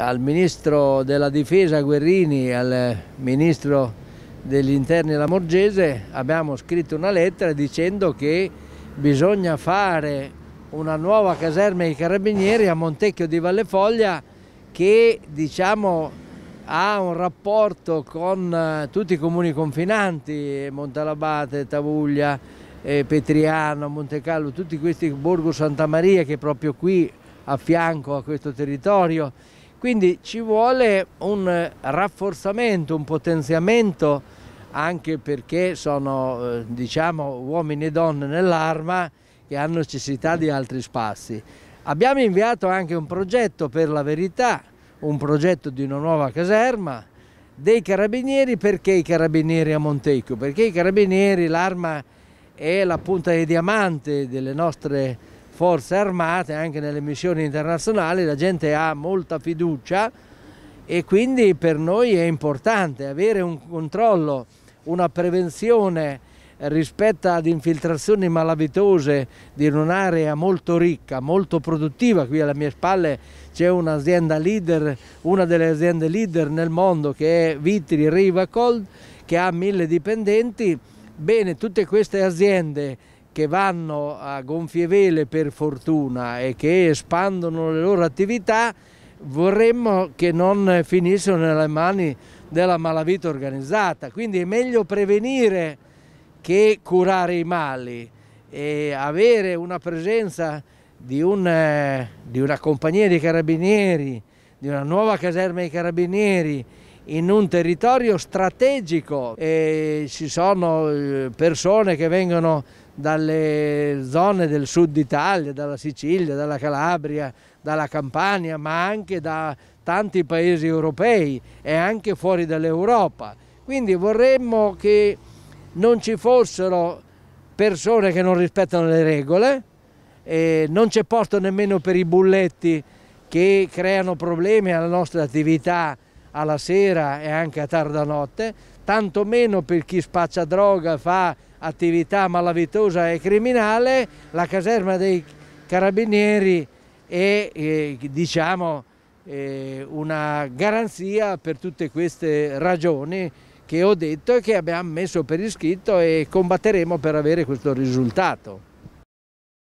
al ministro della difesa Guerrini, al ministro degli interni Lamorgese, abbiamo scritto una lettera dicendo che bisogna fare una nuova caserma dei carabinieri a Montecchio di Vallefoglia che diciamo, ha un rapporto con eh, tutti i comuni confinanti, Montalabate, Tavuglia, eh, Petriano, Montecallo, tutti questi Borgo Santa Maria che è proprio qui a fianco a questo territorio quindi ci vuole un rafforzamento, un potenziamento anche perché sono eh, diciamo, uomini e donne nell'arma che hanno necessità di altri spazi. Abbiamo inviato anche un progetto per la verità, un progetto di una nuova caserma dei carabinieri, perché i carabinieri a Montecchio? Perché i carabinieri, l'arma è la punta di diamante delle nostre forze armate, anche nelle missioni internazionali, la gente ha molta fiducia e quindi per noi è importante avere un controllo, una prevenzione rispetto ad infiltrazioni malavitose di un'area molto ricca, molto produttiva. Qui alle mie spalle c'è un'azienda leader, una delle aziende leader nel mondo che è Vitri Rivacold, che ha mille dipendenti. Bene, tutte queste aziende che vanno a gonfie vele per fortuna e che espandono le loro attività vorremmo che non finissero nelle mani della malavita organizzata. Quindi è meglio prevenire che curare i mali e avere una presenza di, un, eh, di una compagnia di carabinieri, di una nuova caserma dei carabinieri in un territorio strategico. E ci sono eh, persone che vengono dalle zone del sud Italia, dalla Sicilia, dalla Calabria, dalla Campania, ma anche da tanti paesi europei e anche fuori dall'Europa. Quindi vorremmo che non ci fossero persone che non rispettano le regole, non c'è posto nemmeno per i bulletti che creano problemi alla nostra attività alla sera e anche a tarda notte, tantomeno per chi spaccia droga, fa attività malavitosa e criminale, la caserma dei carabinieri è eh, diciamo, eh, una garanzia per tutte queste ragioni che ho detto e che abbiamo messo per iscritto e combatteremo per avere questo risultato.